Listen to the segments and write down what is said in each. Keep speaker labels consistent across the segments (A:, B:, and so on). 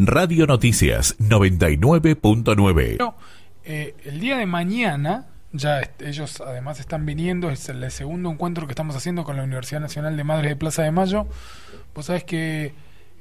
A: Radio Noticias 99.9. Eh, el día de mañana, ya ellos además están viniendo, es el segundo encuentro que estamos haciendo con la Universidad Nacional de Madres de Plaza de Mayo. Vos sabés que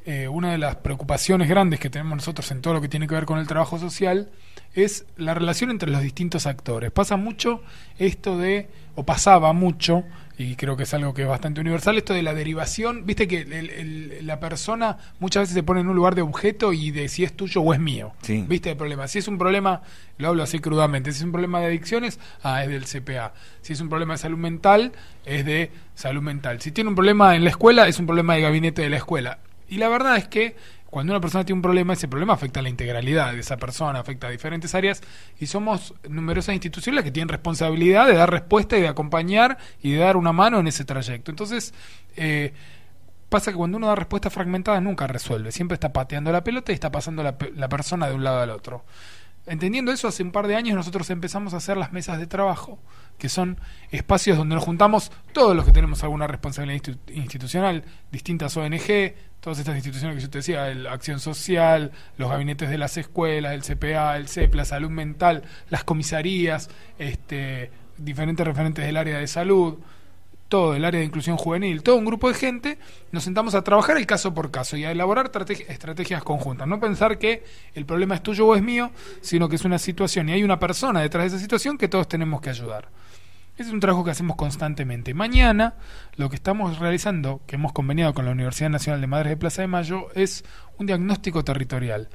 A: eh, una de las preocupaciones grandes que tenemos nosotros en todo lo que tiene que ver con el trabajo social es la relación entre los distintos actores. Pasa mucho esto de, o pasaba mucho, y creo que es algo que es bastante universal, esto de la derivación, viste que la persona muchas veces se pone en un lugar de objeto y de si es tuyo o es mío, viste el problema, si es un problema, lo hablo así crudamente, si es un problema de adicciones, ah, es del CPA, si es un problema de salud mental, es de salud mental, si tiene un problema en la escuela, es un problema de gabinete de la escuela, y la verdad es que cuando una persona tiene un problema, ese problema afecta a la integralidad de esa persona, afecta a diferentes áreas y somos numerosas instituciones las que tienen responsabilidad de dar respuesta y de acompañar y de dar una mano en ese trayecto. Entonces, eh, pasa que cuando uno da respuesta fragmentadas nunca resuelve, siempre está pateando la pelota y está pasando la, la persona de un lado al otro. Entendiendo eso, hace un par de años nosotros empezamos a hacer las mesas de trabajo, que son espacios donde nos juntamos todos los que tenemos alguna responsabilidad institucional, distintas ONG, todas estas instituciones que yo te decía, el Acción Social, los gabinetes de las escuelas, el CPA, el CEPLA, salud mental, las comisarías, este, diferentes referentes del área de salud, todo el área de inclusión juvenil, todo un grupo de gente, nos sentamos a trabajar el caso por caso y a elaborar estrategias conjuntas. No pensar que el problema es tuyo o es mío, sino que es una situación y hay una persona detrás de esa situación que todos tenemos que ayudar. es un trabajo que hacemos constantemente. Mañana lo que estamos realizando, que hemos convenido con la Universidad Nacional de Madres de Plaza de Mayo, es un diagnóstico territorial.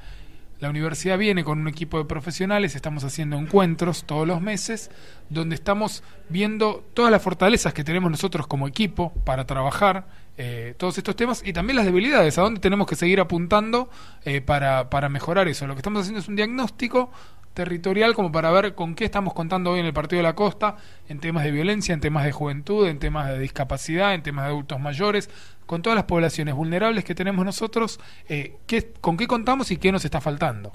A: La universidad viene con un equipo de profesionales, estamos haciendo encuentros todos los meses, donde estamos viendo todas las fortalezas que tenemos nosotros como equipo para trabajar eh, todos estos temas y también las debilidades, a dónde tenemos que seguir apuntando eh, para, para mejorar eso. Lo que estamos haciendo es un diagnóstico territorial como para ver con qué estamos contando hoy en el Partido de la Costa, en temas de violencia, en temas de juventud, en temas de discapacidad, en temas de adultos mayores, con todas las poblaciones vulnerables que tenemos nosotros, eh, con qué contamos y qué nos está faltando.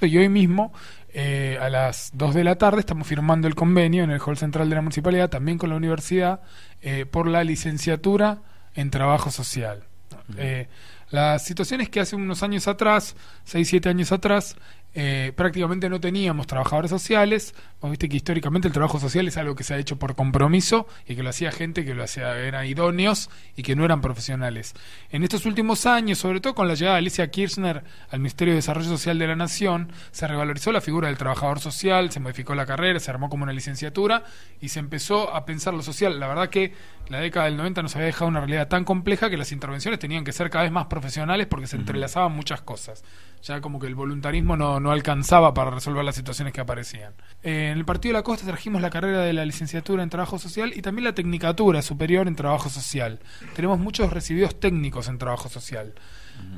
A: Y hoy mismo, eh, a las 2 de la tarde, estamos firmando el convenio en el Hall Central de la Municipalidad, también con la universidad, eh, por la licenciatura en trabajo social. Eh, la situación es que hace unos años atrás, 6, 7 años atrás, eh, prácticamente no teníamos trabajadores sociales. Vos viste que históricamente el trabajo social es algo que se ha hecho por compromiso y que lo hacía gente que lo hacía, eran idóneos y que no eran profesionales. En estos últimos años, sobre todo con la llegada de Alicia Kirchner al Ministerio de Desarrollo Social de la Nación, se revalorizó la figura del trabajador social, se modificó la carrera, se armó como una licenciatura y se empezó a pensar lo social. La verdad que la década del 90 nos había dejado una realidad tan compleja que las intervenciones tenían que ser cada vez más profesionales porque se entrelazaban muchas cosas. Ya como que el voluntarismo no, alcanzaba para resolver las situaciones que aparecían. Eh, en el Partido de la Costa trajimos la carrera de la licenciatura en trabajo social y también la tecnicatura superior en trabajo social. Tenemos muchos recibidos técnicos en trabajo social.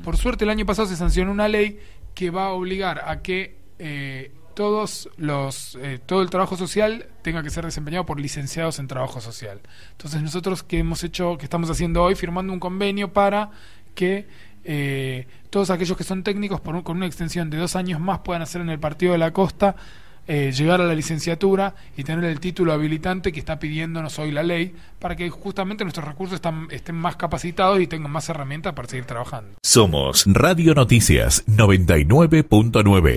A: Por suerte el año pasado se sancionó una ley que va a obligar a que eh, todos los, eh, todo el trabajo social tenga que ser desempeñado por licenciados en trabajo social. Entonces nosotros que hemos hecho, que estamos haciendo hoy, firmando un convenio para que eh, todos aquellos que son técnicos con una extensión de dos años más puedan hacer en el Partido de la Costa, eh, llegar a la licenciatura y tener el título habilitante que está pidiéndonos hoy la ley, para que justamente nuestros recursos estén más capacitados y tengan más herramientas para seguir trabajando. Somos Radio Noticias 99.9.